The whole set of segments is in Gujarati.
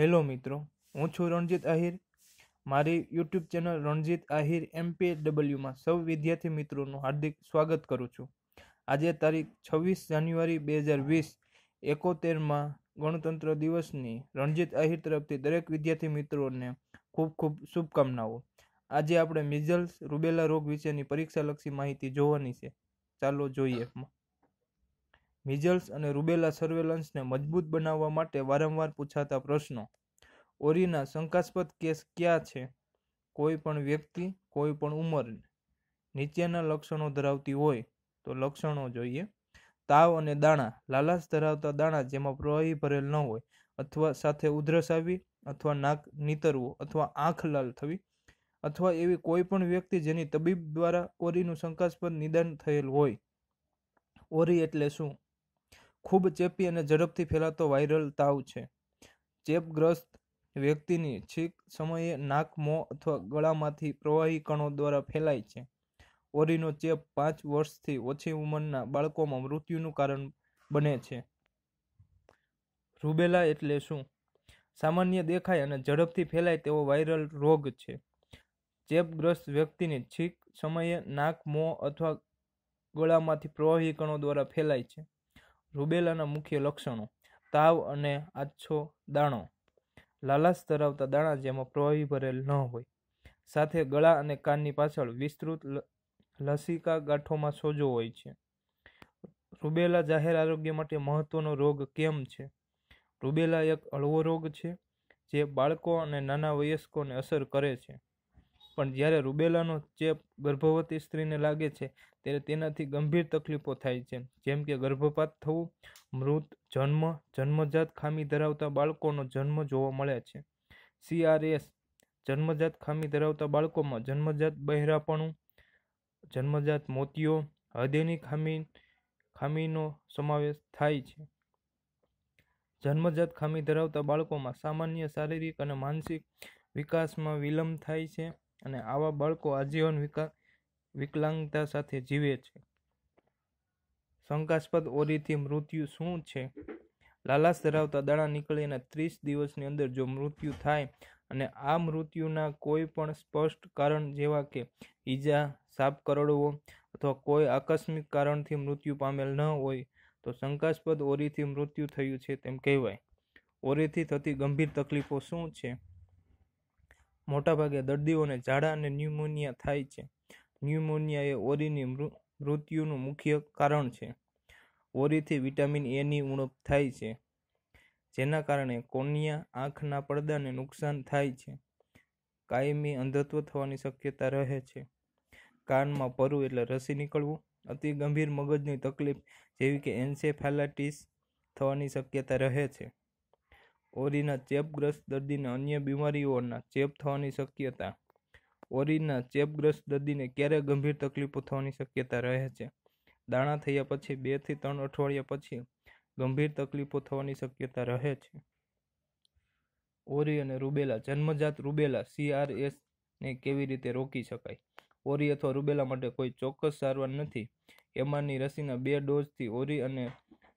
હેલો મિત્રો હું છું રણજીત આહિર મારી YouTube channel Ranjit Ahir MP ડબલ્યુમાં સૌ વિદ્યાર્થી મિત્રોનું હાર્દિક સ્વાગત કરું છું આજે તારીખ છવ્વીસ જાન્યુઆરી બે હજાર વીસ એકોતેરમાં ગણતંત્ર દિવસની રણજીત આહિર તરફથી દરેક વિદ્યાર્થી મિત્રોને ખૂબ ખૂબ શુભકામનાઓ આજે આપણે મિઝલ્સ રૂબેલા રોગ વિશેની પરીક્ષાલક્ષી માહિતી જોવાની છે ચાલો જોઈએ મિઝલ્સ અને રૂબેલા સર્વેલન્સને મજબૂત બનાવવા માટે વારંવાર પૂછાતા પ્રશ્નો ઓરીના શંકાસ્પદ કેસ ક્યાં છે કોઈ પણ વ્યક્તિ કોઈ પણ ઉંમર નીચેના લક્ષણો ધરાવતી હોય તો લક્ષણો જોઈએ તાવ અને દાણા લાલાશ ધરાવતા દાણા જેમાં પ્રવાહી ભરેલ ન હોય અથવા સાથે ઉધરસ આવી અથવા નાક નીતરવું અથવા આંખ લાલ થવી અથવા એવી કોઈ પણ વ્યક્તિ જેની તબીબ દ્વારા ઓરીનું શંકાસ્પદ નિદાન થયેલ હોય ઓરી એટલે શું ખૂબ ચેપી અને ઝડપથી ફેલાતો વાયરલ તાવ છે ચેપગ્રસ્ત વ્યક્તિની છીક સમયે નાક મોં અથવા ગળામાંથી પ્રવાહી કણો દ્વારા ફેલાય છે ઓરીનો ચેપ પાંચ વર્ષથી ઓછી ઉંમરના બાળકોમાં મૃત્યુનું કારણ બને છે રૂબેલા એટલે શું સામાન્ય દેખાય અને ઝડપથી ફેલાય તેવો વાયરલ રોગ છે ચેપગ્રસ્ત વ્યક્તિની છીંક સમયે નાક મોં અથવા ગળામાંથી પ્રવાહી કણો દ્વારા ફેલાય છે રૂબેલાના મુખ્ય લક્ષણો તાવ અને આછો દાણો લાલાશ ધરાવતા દાણા જેમાં પ્રવાહી ભરેલ ન હોય સાથે ગળા અને કાનની પાછળ વિસ્તૃત લસિકા ગાંઠોમાં સોજો હોય છે રૂબેલા જાહેર આરોગ્ય માટે મહત્વનો રોગ કેમ છે રૂબેલા એક હળવો રોગ છે જે બાળકો અને નાના વયસ્કોને અસર કરે છે પણ જ્યારે રૂબેલાનો ચેપ ગર્ભવતી સ્ત્રીને લાગે છે ત્યારે તેનાથી ગંભીર તકલીફો થાય છે જેમ કે ગર્ભપાત થવું મૃત જન્મ જન્મજાત ખામી ધરાવતા બાળકોનો જન્મ જોવા મળે છે સીઆરએસ જન્મજાત ખામી ધરાવતા બાળકોમાં જન્મજાત બહેરાપણું જન્મજાત મોતીઓ હૃદયની ખામી ખામીનો સમાવેશ થાય છે જન્મજાત ખામી ધરાવતા બાળકોમાં સામાન્ય શારીરિક અને માનસિક વિકાસમાં વિલંબ થાય છે અને આવા બાળકો આજીવન વિકલાંગતા સાથે જીવે છે શંકાસ્પદ ઓરીથી મૃત્યુ શું છે લાલાશ ધરાવતા દાણા નીકળીને ત્રીસ દિવસની અંદર જો મૃત્યુ થાય અને આ મૃત્યુના કોઈ પણ સ્પષ્ટ કારણ જેવા કે ઈજા સાપ કરડવો અથવા કોઈ આકસ્મિક કારણથી મૃત્યુ પામેલ ન હોય તો શંકાસ્પદ ઓરીથી મૃત્યુ થયું છે તેમ કહેવાય ઓરીથી થતી ગંભીર તકલીફો શું છે મોટાભાગે દર્દીઓને ઝાડા અને ન્યુમોનિયા થાય છે ન્યુમોનિયા એ ઓરીની મૃત્યુનું મુખ્ય કારણ છે ઓરીથી વિટામિન એની ઉણપ થાય છે જેના કારણે કોનિયા આંખના પડદાને નુકસાન થાય છે કાયમી અંધત્વ થવાની શક્યતા રહે છે કાનમાં પરવું એટલે રસી નીકળવું અતિ ગંભીર મગજની તકલીફ જેવી કે એન્સેફાલાઇટિસ થવાની શક્યતા રહે છે ઓરીના ચેપગ્રસ્ત દર્દીને અન્ય બીમારીઓના ચેપ થવાની શક્યતા ઓરીના ચેપગ્રસ્ત દર્દીને ક્યારે ગંભીર તકલીફો થવાની શક્યતા રહે છે દાણા થયા પછી બેથી ત્રણ અઠવાડિયા પછી ગંભીર તકલીફો થવાની શક્યતા રહે છે ઓરી અને રૂબેલા જન્મજાત રૂબેલા સીઆરએસ ને કેવી રીતે રોકી શકાય ઓરી અથવા રૂબેલા માટે કોઈ ચોક્કસ સારવાર નથી એમાંની રસીના બે ડોઝથી ઓરી અને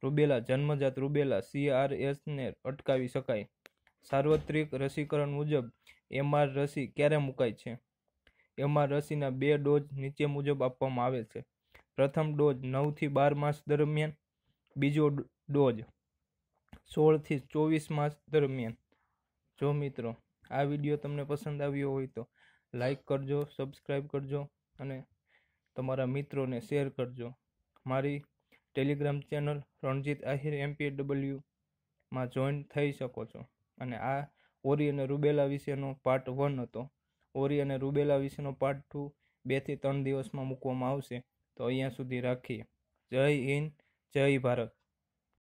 રૂબેલા જન્મજાત રૂબેલા સીઆરએસને અટકાવી શકાય સાર્વત્રિક રસીકરણ મુજબ એમઆર રસી ક્યારે મુકાય છે એમઆર રસીના બે ડોઝ નીચે મુજબ આપવામાં આવે છે પ્રથમ ડોઝ નવથી બાર માસ દરમિયાન બીજો ડોઝ સોળથી ચોવીસ માસ દરમિયાન જો મિત્રો આ વિડીયો તમને પસંદ આવ્યો હોય તો લાઈક કરજો સબસ્ક્રાઈબ કરજો અને તમારા મિત્રોને શેર કરજો મારી ટેલિગ્રામ ચેનલ રણજીત આહિર ડબલ્યુમાં જોઈન થઈ શકો છો અને આ ઓરી અને રૂબેલા વિશેનો પાર્ટ વન હતો ઓરી અને રૂબેલા વિશેનો પાર્ટ ટુ બેથી ત્રણ દિવસમાં મૂકવામાં આવશે તો અહીંયા સુધી રાખીએ જય હિન્દ જય ભારત